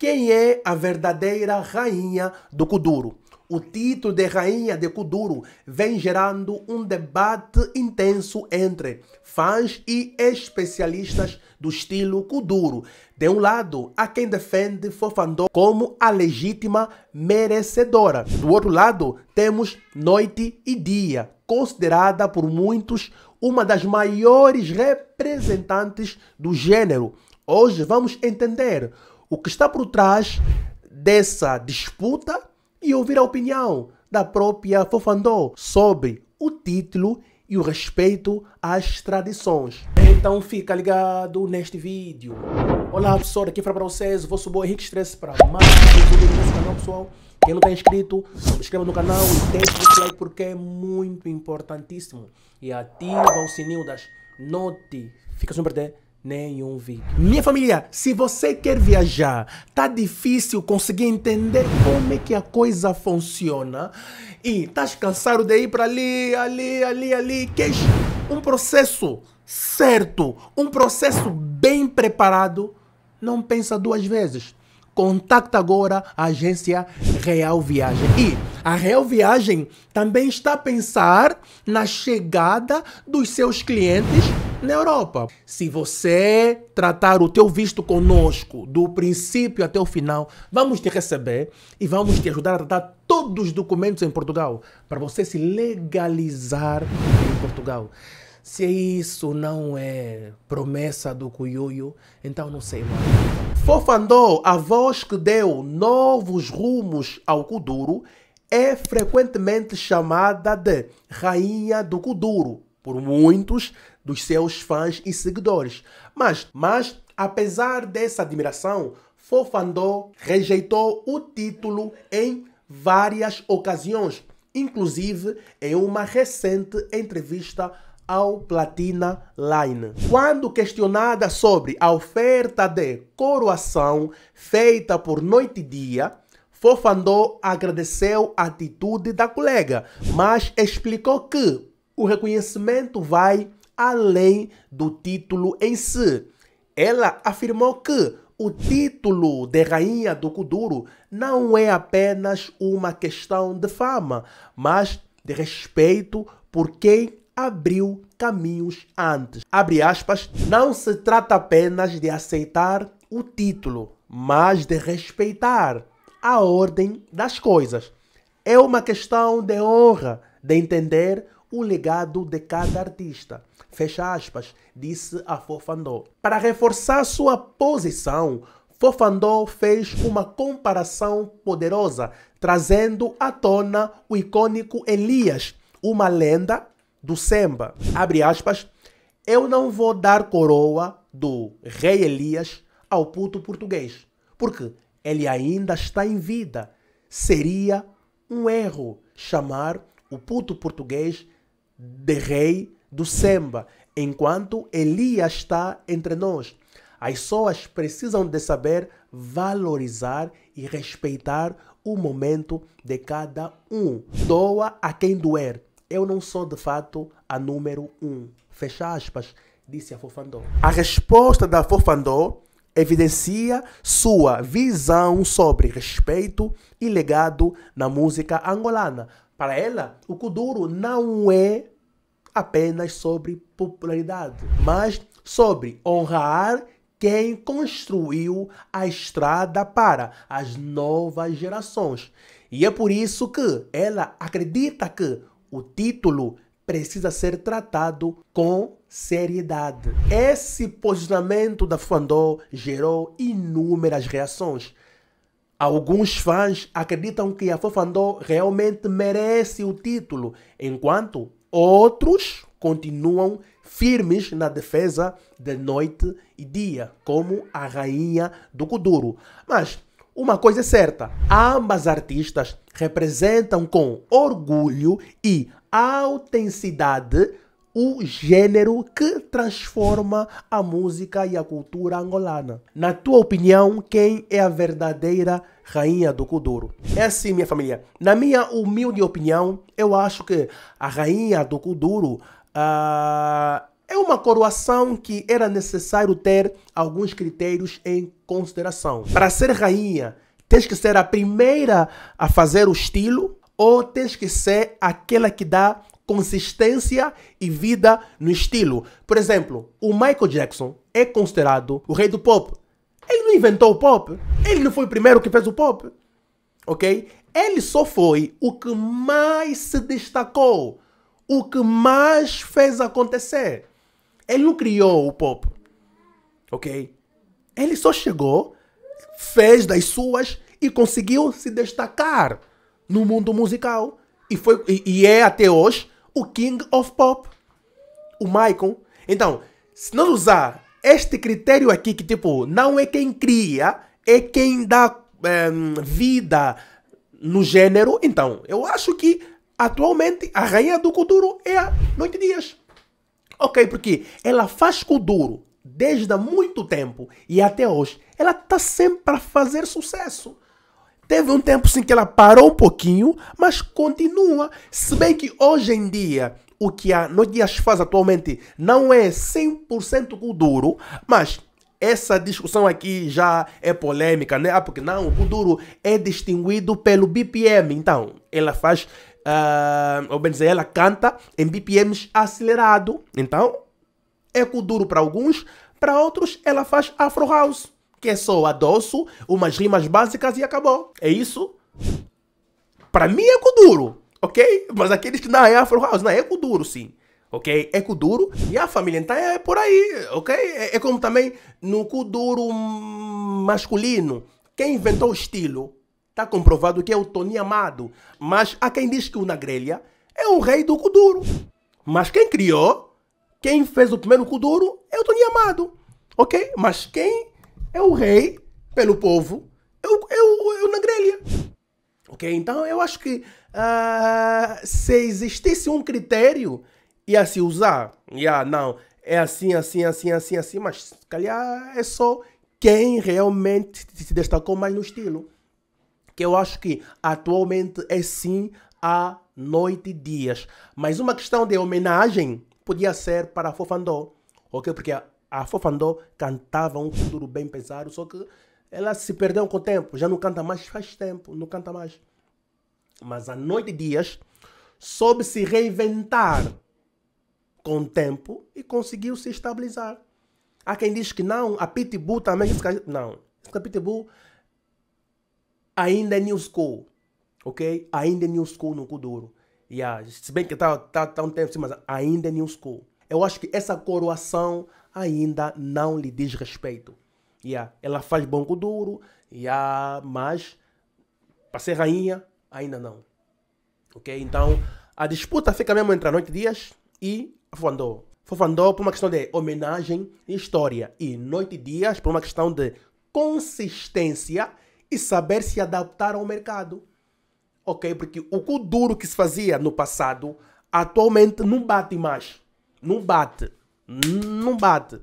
Quem é a verdadeira rainha do Kuduro? O título de Rainha de Kuduro vem gerando um debate intenso entre fãs e especialistas do estilo Kuduro. De um lado, há quem defende Fofandô como a legítima merecedora. Do outro lado, temos Noite e Dia, considerada por muitos uma das maiores representantes do gênero. Hoje vamos entender o que está por trás dessa disputa e ouvir a opinião da própria Fofandó sobre o título e o respeito às tradições. Então fica ligado neste vídeo. Olá pessoal, aqui fala para vocês, o vosso o Henrique Estresse para mais um vídeo nesse canal pessoal. Quem não está inscrito, se inscreva no canal e deixe o like porque é muito importantíssimo. E ativa o sininho das notificações para ter nenhum vídeo. Minha família, se você quer viajar, tá difícil conseguir entender como é que a coisa funciona e tá cansado de ir para ali, ali, ali, ali, quer é um processo certo, um processo bem preparado, não pensa duas vezes. Contacta agora a agência Real Viagem. E a Real Viagem também está a pensar na chegada dos seus clientes na Europa. Se você tratar o teu visto conosco do princípio até o final, vamos te receber e vamos te ajudar a tratar todos os documentos em Portugal para você se legalizar em Portugal. Se isso não é promessa do Cuiuio, então não sei mais. Fofandô, a voz que deu novos rumos ao Kuduro, é frequentemente chamada de Rainha do Kuduro por muitos, dos seus fãs e seguidores. Mas, mas apesar dessa admiração, Fofandô rejeitou o título em várias ocasiões, inclusive em uma recente entrevista ao Platina Line. Quando questionada sobre a oferta de coroação feita por Noite e Dia, Fofandô agradeceu a atitude da colega, mas explicou que o reconhecimento vai além do título em si. Ela afirmou que o título de rainha do Kuduro não é apenas uma questão de fama, mas de respeito por quem abriu caminhos antes. Abre aspas, não se trata apenas de aceitar o título, mas de respeitar a ordem das coisas. É uma questão de honra, de entender o legado de cada artista. Fecha aspas, disse a Fofandó. Para reforçar sua posição, Fofandó fez uma comparação poderosa, trazendo à tona o icônico Elias, uma lenda do Semba. Abre aspas, eu não vou dar coroa do rei Elias ao puto português, porque ele ainda está em vida. Seria um erro chamar o puto português de rei do Semba, enquanto Elias está entre nós. As pessoas precisam de saber valorizar e respeitar o momento de cada um. Doa a quem doer. Eu não sou de fato a número um. Fecha aspas, disse a Fofandó. A resposta da Fofandó evidencia sua visão sobre respeito e legado na música angolana. Para ela, o Kuduro não é apenas sobre popularidade, mas sobre honrar quem construiu a estrada para as novas gerações. E é por isso que ela acredita que o título precisa ser tratado com seriedade. Esse posicionamento da Fandol gerou inúmeras reações. Alguns fãs acreditam que a Fofandó realmente merece o título, enquanto outros continuam firmes na defesa de noite e dia, como a rainha do Kuduro. Mas uma coisa é certa: ambas artistas representam com orgulho e autenticidade o gênero que transforma a música e a cultura angolana. Na tua opinião, quem é a verdadeira rainha do Kuduro? É assim, minha família. Na minha humilde opinião, eu acho que a rainha do Kuduro uh, é uma coroação que era necessário ter alguns critérios em consideração. Para ser rainha, tens que ser a primeira a fazer o estilo ou tens que ser aquela que dá consistência e vida no estilo. Por exemplo, o Michael Jackson é considerado o rei do pop. Ele não inventou o pop. Ele não foi o primeiro que fez o pop. Ok? Ele só foi o que mais se destacou. O que mais fez acontecer. Ele não criou o pop. Ok? Ele só chegou, fez das suas e conseguiu se destacar no mundo musical. E, foi, e, e é até hoje o King of Pop, o Michael. Então, se não usar este critério aqui, que tipo, não é quem cria, é quem dá é, vida no gênero, então, eu acho que atualmente a rainha do Kuduro é a Noite Dias. Ok, porque ela faz Kuduro desde há muito tempo e até hoje. Ela está sempre a fazer sucesso. Teve um tempo sim que ela parou um pouquinho, mas continua. Se bem que hoje em dia, o que a Nodias faz atualmente não é 100% Kuduro, mas essa discussão aqui já é polêmica, né? Ah, porque não, o Kuduro é distinguido pelo BPM. Então, ela faz, uh, ou bem dizer, ela canta em BPMs acelerado. Então, é Kuduro para alguns, para outros, ela faz Afro House que é só adosso, umas rimas básicas e acabou. É isso? Para mim é duro ok? Mas aqueles que não é Afro House, não, é duro sim. Ok? É duro E a família então é por aí, ok? É, é como também no Kuduro masculino. Quem inventou o estilo? Está comprovado que é o Tony Amado. Mas há quem diz que o Nagrelha é o rei do Kuduro. Mas quem criou, quem fez o primeiro Kuduro é o Tony Amado. Ok? Mas quem é o rei pelo povo, eu, eu, eu na grelha. Ok? Então eu acho que uh, se existisse um critério, ia se usar. Yeah, não, é assim, assim, assim, assim, assim, mas se calhar é só quem realmente se destacou mais no estilo. Que eu acho que atualmente é sim a noite e dias. Mas uma questão de homenagem podia ser para Fofandó, ok? Porque a Fofandó cantava um futuro bem pesado, só que ela se perdeu com o tempo, já não canta mais faz tempo, não canta mais. Mas a Noite Dias soube se reinventar com o tempo e conseguiu se estabilizar. Há quem diz que não, a Pitbull também. Não, a Pitbull ainda é new school, ok? Ainda é new school no Kuduro. Yeah. Se bem que está tá, tá um tempo assim, mas ainda é new school. Eu acho que essa coroação ainda não lhe diz respeito. Yeah. Ela faz banco duro, yeah, mas para ser rainha, ainda não. Ok? Então, a disputa fica mesmo entre a Noite Dias e Fofandó. Fofandó por uma questão de homenagem e história. E Noite Dias por uma questão de consistência e saber se adaptar ao mercado. Ok? Porque o cu duro que se fazia no passado, atualmente não bate mais. Não bate não bate.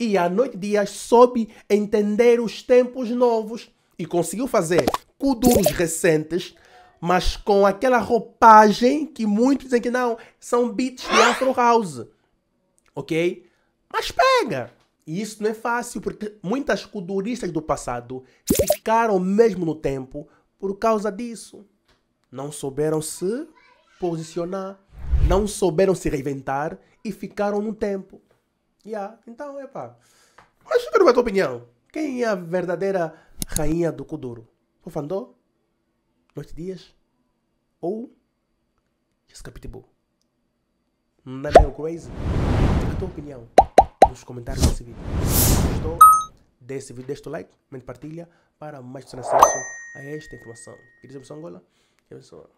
E a noite Dias soube entender os tempos novos e conseguiu fazer kuduros recentes, mas com aquela roupagem que muitos dizem que não, são beats de Afro House. Ok? Mas pega! E isso não é fácil, porque muitas kuduristas do passado ficaram mesmo no tempo por causa disso. Não souberam se posicionar não souberam se reinventar e ficaram no tempo. Yeah. Então, é pá. Mas quero a tua opinião. Quem é a verdadeira rainha do Kuduro? O Fandô? Noite Dias? Ou Jessica Pitbull? Não é crazy? A tua opinião nos comentários desse vídeo. Gostou desse vídeo? Deixa o like, mente partilha para mais pessoas acesso a esta informação. Queridos Angola, eu sou...